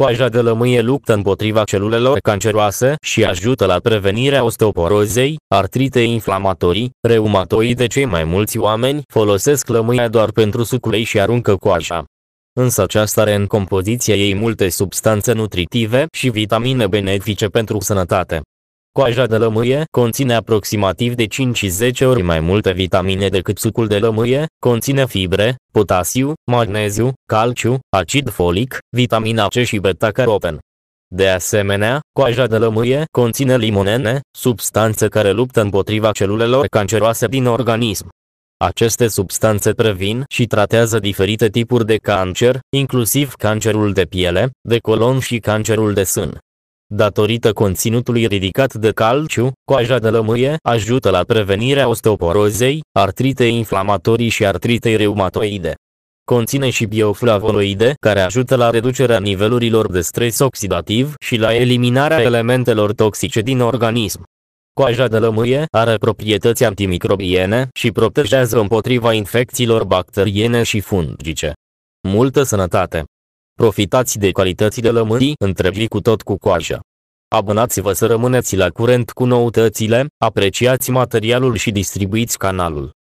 Coaja de lămâie luptă împotriva celulelor canceroase și ajută la prevenirea osteoporozei, artritei inflamatorii, reumatoide. Cei mai mulți oameni folosesc lămâia doar pentru sucul ei și aruncă coaja. Însă aceasta are în compoziție ei multe substanțe nutritive și vitamine benefice pentru sănătate. Coaja de lămâie conține aproximativ de 5-10 ori mai multe vitamine decât sucul de lămâie, conține fibre, potasiu, magneziu, calciu, acid folic, vitamina C și beta-caroten. De asemenea, coaja de lămâie conține limonene, substanțe care luptă împotriva celulelor canceroase din organism. Aceste substanțe previn și tratează diferite tipuri de cancer, inclusiv cancerul de piele, de colon și cancerul de sân datorită conținutului ridicat de calciu, coaja de lămâie ajută la prevenirea osteoporozei, artritei inflamatorii și artritei reumatoide. Conține și bioflavonoide care ajută la reducerea nivelurilor de stres oxidativ și la eliminarea elementelor toxice din organism. Coaja de lămâie are proprietăți antimicrobiene și protejează împotriva infecțiilor bacteriene și fungice. Multă sănătate! Profitați de calitățile lămârii întrebi cu tot cu coajă. Abonați-vă să rămâneți la curent cu noutățile, apreciați materialul și distribuiți canalul.